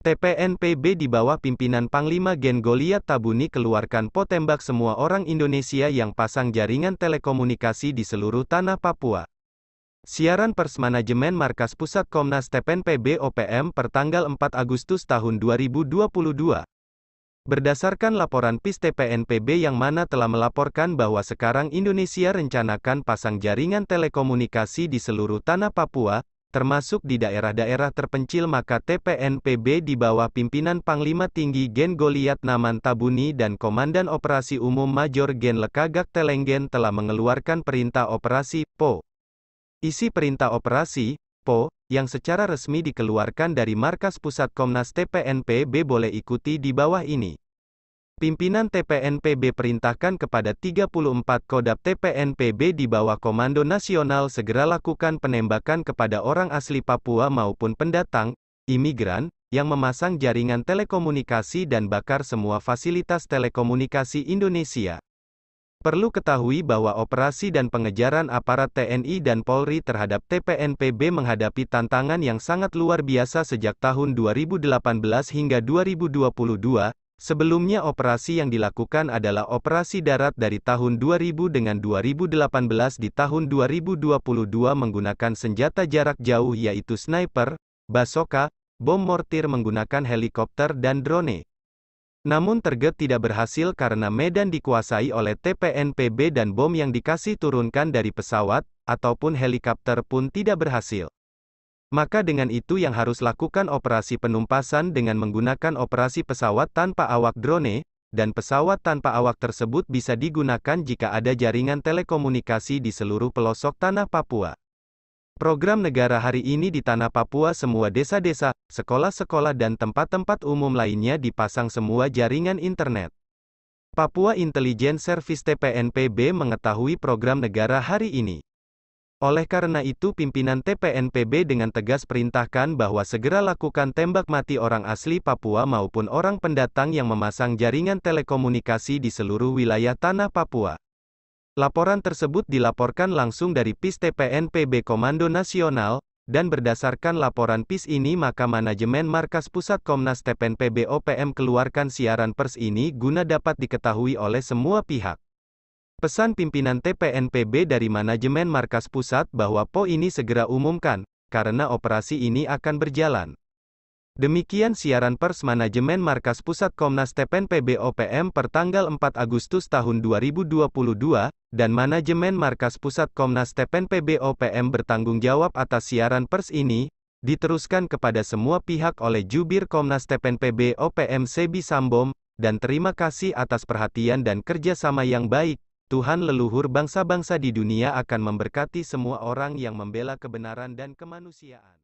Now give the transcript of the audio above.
TPNPB di bawah pimpinan Panglima Gen Goliat Tabuni keluarkan potembak semua orang Indonesia yang pasang jaringan telekomunikasi di seluruh tanah Papua. Siaran pers manajemen Markas Pusat Komnas TPNPB OPM pertanggal 4 Agustus tahun 2022. Berdasarkan laporan PIS TPNPB yang mana telah melaporkan bahwa sekarang Indonesia rencanakan pasang jaringan telekomunikasi di seluruh tanah Papua, termasuk di daerah-daerah terpencil maka TPNPB di bawah pimpinan Panglima Tinggi Gen Goliat Naman Tabuni dan Komandan Operasi Umum Major Gen Lekagak Telenggen telah mengeluarkan Perintah Operasi PO. Isi Perintah Operasi PO, yang secara resmi dikeluarkan dari Markas Pusat Komnas TPNPB boleh ikuti di bawah ini. Pimpinan TPNPB perintahkan kepada 34 Kodap TPNPB di bawah Komando Nasional segera lakukan penembakan kepada orang asli Papua maupun pendatang, imigran, yang memasang jaringan telekomunikasi dan bakar semua fasilitas telekomunikasi Indonesia. Perlu ketahui bahwa operasi dan pengejaran aparat TNI dan Polri terhadap TPNPB menghadapi tantangan yang sangat luar biasa sejak tahun 2018 hingga 2022, Sebelumnya operasi yang dilakukan adalah operasi darat dari tahun 2000 dengan 2018 di tahun 2022 menggunakan senjata jarak jauh yaitu sniper, basoka, bom mortir menggunakan helikopter dan drone. Namun target tidak berhasil karena medan dikuasai oleh TPNPB dan bom yang dikasih turunkan dari pesawat, ataupun helikopter pun tidak berhasil. Maka dengan itu yang harus lakukan operasi penumpasan dengan menggunakan operasi pesawat tanpa awak drone, dan pesawat tanpa awak tersebut bisa digunakan jika ada jaringan telekomunikasi di seluruh pelosok tanah Papua. Program negara hari ini di tanah Papua semua desa-desa, sekolah-sekolah dan tempat-tempat umum lainnya dipasang semua jaringan internet. Papua Intelligence Service TPNPB mengetahui program negara hari ini. Oleh karena itu pimpinan TPNPB dengan tegas perintahkan bahwa segera lakukan tembak mati orang asli Papua maupun orang pendatang yang memasang jaringan telekomunikasi di seluruh wilayah tanah Papua. Laporan tersebut dilaporkan langsung dari PIS TPNPB Komando Nasional, dan berdasarkan laporan PIS ini maka manajemen Markas Pusat Komnas TPNPB OPM keluarkan siaran pers ini guna dapat diketahui oleh semua pihak. Pesan pimpinan TPNPB dari manajemen markas pusat bahwa PO ini segera umumkan, karena operasi ini akan berjalan. Demikian siaran pers manajemen markas pusat Komnas TPNPB OPM per tanggal 4 Agustus tahun 2022, dan manajemen markas pusat Komnas TPNPB OPM bertanggung jawab atas siaran pers ini, diteruskan kepada semua pihak oleh jubir Komnas TPNPB OPM Sebi Sambom, dan terima kasih atas perhatian dan kerjasama yang baik. Tuhan leluhur bangsa-bangsa di dunia akan memberkati semua orang yang membela kebenaran dan kemanusiaan.